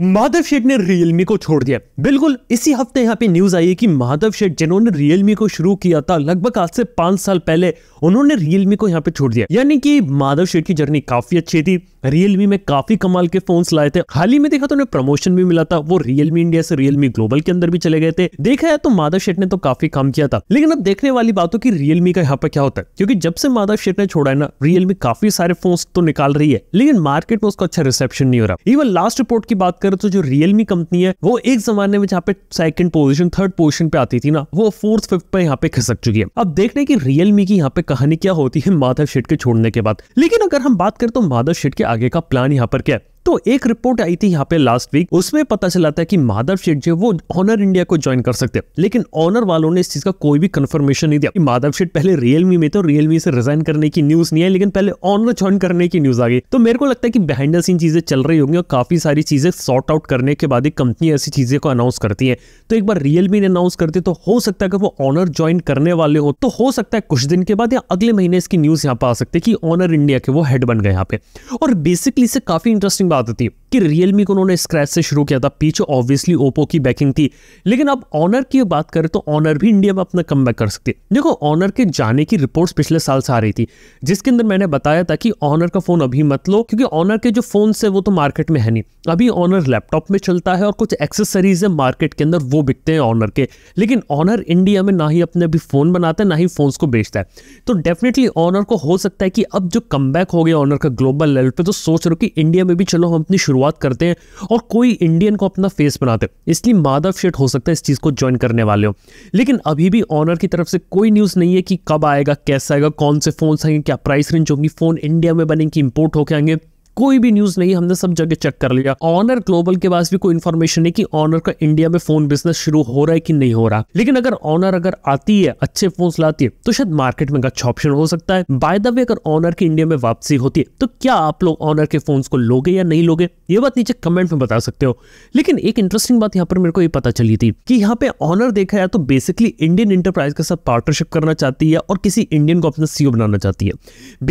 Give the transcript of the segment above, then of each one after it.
माधव शेठ ने रियलमी को छोड़ दिया बिल्कुल इसी हफ्ते यहाँ पे न्यूज आई है कि माधव शेठ जिन्होंने रियलमी को शुरू किया था लगभग आज से पांच साल पहले उन्होंने रियलमी को यहाँ पे छोड़ दिया यानी कि माधव शेठ की जर्नी काफी अच्छी थी रियलमी में काफी कमाल के फोन्स लाए थे हाल ही में देखा तो उन्हें प्रमोशन भी मिला था वो रियलमी इंडिया से रियलमी ग्लोबल के अंदर भी चले गए थे देखा है तो माधव शेठ ने तो काफी काम किया था लेकिन अब देखने वाली बात हो की रियलमी का यहाँ पर क्या होता है क्योंकि जब से माधव शेठ ने छोड़ा है ना रियलमी काफी सारे फोन तो निकाल रही है लेकिन मार्केट में उसका अच्छा रिसेप्शन नहीं हो रहा इवन लास्ट रिपोर्ट की बात करें तो जो रियलमी कंपनी है वो एक जमाने में जहाँ पे सेकंड पोजीशन थर्ड पोजीशन पे आती थी ना वो फोर्थ फिफ्थ पे यहाँ पे खिसक चुकी है अब देखने की रियलमी की यहाँ पे कहानी क्या होती है माधव शेट के छोड़ने के बाद लेकिन अगर हम बात करें तो माधव शेट के आगे का प्लान यहाँ पर क्या है तो एक रिपोर्ट आई थी यहाँ पे लास्ट वीक उसमें पता चला था कि माधव शेट जो वो ऑनर इंडिया को ज्वाइन कर सकते हैं लेकिन ऑनर वालों ने इस चीज का कोई भी कंफर्मेशन नहीं दिया माधव शेट पहले रियलमी में तो रियलमी से रिजाइन करने की न्यूज नहीं है लेकिन पहले ऑनर ज्वाइन करने की न्यूज आ गई तो मेरे को लगता है कि बिहाइंड द सीन चीजें चल रही होंगी और काफी सारी चीजें सॉर्ट आउट करने के बाद ही कंपनी ऐसी चीजें को अनाउंस करती है तो एक बार रियलमी ने अनाउंस करते तो हो सकता है अगर वो ऑनर ज्वाइन करने वाले हो तो हो सकता है कुछ दिन के बाद या अगले महीने इसकी न्यूज यहाँ पर आ सकती है कि ऑनर इंडिया के वो हेड बन गए यहाँ पे और बेसिकली इससे काफी इंटरेस्टिंग dado, tipo, कि रियलमी को उन्होंने स्क्रैच से शुरू किया था पीछे ऑब्वियसली ओप्पो की बैकिंग थी लेकिन अब ऑनर की बात करें तो ऑनर भी इंडिया में अपना कम कर सकती है देखो ऑनर के जाने की रिपोर्ट्स पिछले साल से सा आ रही थी जिसके अंदर मैंने बताया था कि ऑनर का फोन अभी मत लो क्योंकि ऑनर के जो फोन है वो तो मार्केट में है नहीं अभी ऑनर लैपटॉप में चलता है और कुछ एक्सेसरीज है मार्केट के अंदर वो बिकते हैं ऑनर के लेकिन ऑनर इंडिया में ना ही अपने अभी फोन बनाता है ना ही फोन को बेचता है तो डेफिनेटली ऑनर को हो सकता है कि अब जो कम हो गया ऑनर का ग्लोबल लेवल पर तो सोच रहे हो कि इंडिया में भी चलो हम अपनी शुरुआत शुरुआत करते हैं और कोई इंडियन को अपना फेस बनाते हैं इसलिए माधव शेट हो सकता है इस चीज़ को ज्वाइन करने वाले हो लेकिन अभी भी ऑनर की तरफ से कोई न्यूज़ नहीं है कि कब आएगा कैसा आएगा कौन से फ़ोन आएंगे क्या प्राइस रेंज होगी फ़ोन इंडिया में बनेंगे इम्पोर्ट होकर आएंगे कोई भी न्यूज नहीं हमने सब जगह चेक कर लिया ऑनर ग्लोबल के पास भी कोई इन्फॉर्मेशन नहीं कि ऑनर का इंडिया में फोन बिजनेस शुरू हो रहा है कि नहीं हो रहा लेकिन अगर ऑनर अगर आती है अच्छे फोन लाती है तो शायद मार्केट में अच्छा ऑप्शन हो सकता है बाय द वे अगर ऑनर की इंडिया में वापसी होती है तो क्या आप लोग ऑनर के फोन को लोगे या नहीं लोगे ये बात नीचे कमेंट में बता सकते हो लेकिन एक इंटरेस्टिंग बात यहाँ पर मेरे को ये पता चली थी कि यहाँ पे ऑनर देखा जाए तो बेसिकली इंडियन इंटरप्राइज के साथ पार्टनरशिप करना चाहती है और किसी इंडियन को अपना सीओ e बनाना चाहती है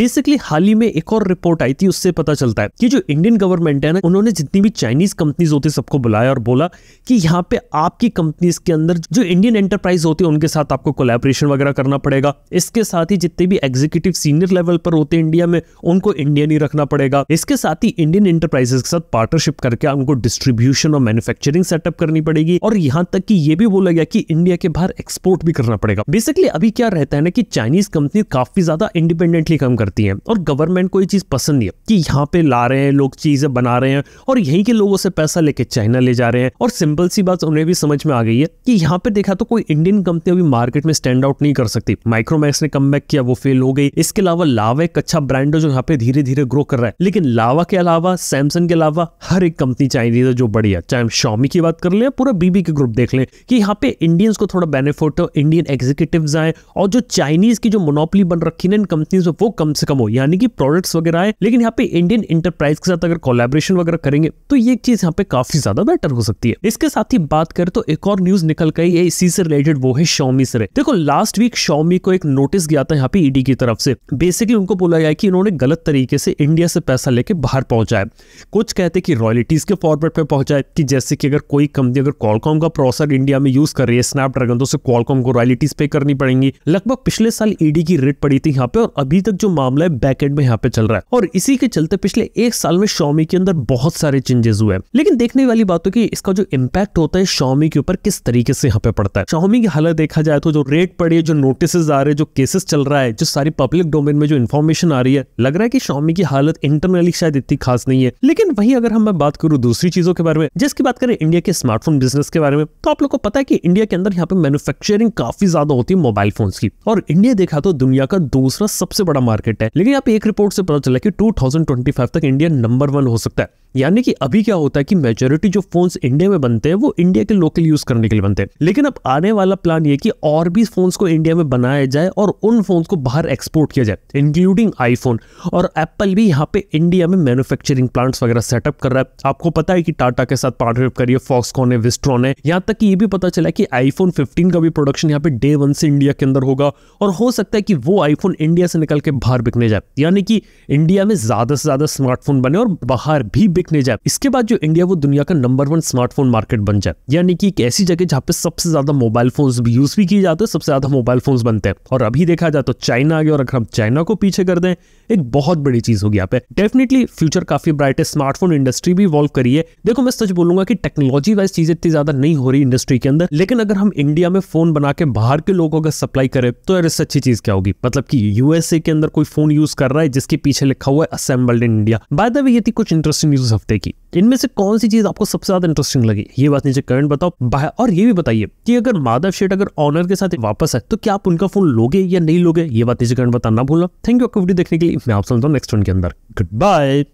बेसिकली हाल ही में एक और रिपोर्ट आई थी उससे पता चलता चलता है कि जो इंडियन गवर्नमेंट है ना उन्होंने जितनी भी चाइनीज कंपनीज होती है सबको बुलाया और बोला कि यहाँ पे आपकी कंपनीज के अंदर जो इंडियन एंटरप्राइज होती है उनके साथ आपको कोलेबोरेशन वगैरह करना पड़ेगा इसके साथ ही जितने भी एग्जीक्यूटिव सीनियर लेवल पर होते हैं इंडिया में उनको इंडियन ही रखना पड़ेगा इसके साथ ही इंडियन एंटरप्राइजेस के साथ पार्टनरशिप करके उनको डिस्ट्रीब्यूशन और मैन्युफैक्चरिंग सेटअप करनी पड़ेगी और यहाँ तक कि ये भी बोला गया कि इंडिया के बाहर एक्सपोर्ट भी करना पड़ेगा बेसिकली अभी क्या रहता है ना कि चाइनीज कंपनी काफी ज्यादा इंडिपेंडेंटली काम करती है और गवर्नमेंट को ये चीज पसंद नहीं है कि यहाँ पे चीज़ें ला रहे हैं लोग चीज़ें बना रहे हैं और यहीं के लोगों से पैसा लेके चाइना ले जा रहे हैं और सिंपल सी बात उन्हें भी समझ में आ गई है कि यहाँ पे देखा तो कोई इंडियन कंपनी अभी मार्केट में स्टैंड आउट नहीं कर सकती माइक्रोमैक्स ने कम किया वो फेल हो गई इसके अलावा लावा एक अच्छा ब्रांड है जो यहाँ पे धीरे धीरे ग्रो कर रहा है लेकिन लावा के अलावा सैमसंग के अलावा हर एक कंपनी चाइनीज है जो बढ़िया चाहे हम शॉमी की बात कर लें पूरा बीबी के ग्रुप देख लें कि यहाँ पे इंडियंस को थोड़ा बेनिफिट हो इंडियन एग्जीक्यूटिव आए और जो चाइनीज की जो मोनोपली बन रखी है इन कंपनीज वो कम से कम हो यानी कि प्रोडक्ट्स वगैरह आए लेकिन यहाँ पे इंडियन इंटरप्राइज के साथ अगर कोलेब्रेशन वगैरह करेंगे तो ये चीज यहाँ पे काफी ज्यादा बेटर हो सकती है इसके साथ ही बात करें तो एक और न्यूज निकल गई है इसी से रिलेटेड वो है शॉमी से देखो लास्ट वीक शॉमी को एक नोटिस गया था यहाँ पे ईडी की तरफ से बेसिकली उनको बोला गया कि इन्होंने गलत तरीके से इंडिया से पैसा लेके बाहर पहुंचाया कुछ कहते कि रॉयलिटीज के फॉर्मेट में पहुंचाए कि जैसे कि अगर कोई कंपनी अगर कॉलकॉम का प्रोसेसर इंडिया में यूज कर रही है स्नैपड्रैगन तो उसे कॉलकॉम को रॉयलिटीज पे करनी पड़ेंगी लगभग पिछले साल ईडी की रेट पड़ी थी यहाँ पे और अभी तक जो मामला है बैकेंड में यहाँ पे चल रहा है और इसी के चलते पिछले पिछले एक साल में शॉमी के अंदर बहुत सारे चेंजेस हुए लेकिन देखने वाली बात हो कि इसका जो इम्पैक्ट होता है शॉमी के ऊपर किस तरीके से यहाँ पे पड़ता है शॉमी की हालत देखा जाए तो जो रेट पड़ी है जो नोटिस आ रहे जो केसेस चल रहा है जो सारी पब्लिक डोमेन में जो इन्फॉर्मेशन आ रही है लग रहा है कि शॉमी की हालत इंटरनली शायद इतनी खास नहीं है लेकिन वही अगर हम मैं बात करूँ दूसरी चीजों के बारे में जिसकी बात करें इंडिया के स्मार्टफोन बिजनेस के बारे में तो आप लोग को पता है कि इंडिया के अंदर यहाँ पे मैन्युफैक्चरिंग काफी ज्यादा होती है मोबाइल फोन की और इंडिया देखा तो दुनिया का दूसरा सबसे बड़ा मार्केट है लेकिन आप एक रिपोर्ट से पता चला की टू तक इंडिया नंबर वन हो सकता है यानी कि अभी क्या होता है कि मेजोरिटी जो फोन इंडिया में बनते हैं वो इंडिया के लोकल यूज करने के लिए बनते हैं लेकिन अब आने वाला प्लान ये कि और भी फोन्स को इंडिया में बनाया जाए और उन फोन्स को बाहर एक्सपोर्ट किया जाए इंक्लूडिंग आईफोन और एप्पल भी यहाँ पे इंडिया में मैन्युफैक्चरिंग प्लांट्स वगैरह सेटअप कर रहा है आपको पता है कि टाटा के साथ पार्टनरशिप करिए फॉक्सकॉन है विस्ट्रॉन है यहाँ तक कि ये भी पता चला कि आईफोन फिफ्टीन का भी प्रोडक्शन यहाँ पे डे वन से इंडिया के अंदर होगा और हो सकता है कि वो आईफोन इंडिया से निकल के बाहर बिकने जाए यानी कि इंडिया में ज्यादा से ज्यादा स्मार्टफोन बने और बाहर भी बिकने जाए इसके बाद जो इंडिया वो दुनिया का नंबर वन स्मार्टफोन मार्केट बन जाए यानी कि एक ऐसी जगह जहाँ पे सबसे ज्यादा मोबाइल फोन भी यूज भी किए जाते हैं सबसे ज्यादा मोबाइल फोन बनते हैं और अभी देखा जाए तो चाइना आगे और अगर हम चाइना को पीछे कर दें एक बहुत बड़ी चीज होगी यहाँ पे डेफिनेटली फ्यूचर काफी ब्राइट है स्मार्टफोन इंडस्ट्री भी इवॉल्व करी है देखो मैं सच बोलूंगा कि टेक्नोलॉजी वाइज चीजें इतनी ज्यादा नहीं हो रही इंडस्ट्री के अंदर लेकिन अगर हम इंडिया में फोन बना के बाहर के लोगों का सप्लाई करें तो यार इससे अच्छी चीज क्या होगी मतलब की यूएसए के अंदर कोई फोन यूज कर रहा है जिसके पीछे लिखा हुआ है assembled in India by the way ये थी कुछ इंटरेस्टिंग न्यूज हफ्ते की इनमें से कौन सी चीज आपको सबसे ज्यादा इंटरेस्टिंग लगी ये बात नीचे कमेंट बताओ और ये भी बताइए कि अगर माधव शेट अगर ऑनर के साथ वापस है तो क्या आप उनका फोन लोगे या नहीं लोगे ये बात नीचे कमेंट बताना भूलना थैंक यू आपको वीडियो देखने के लिए मैं आप सुनता हूँ नेक्स्ट वन के अंदर गुड बाय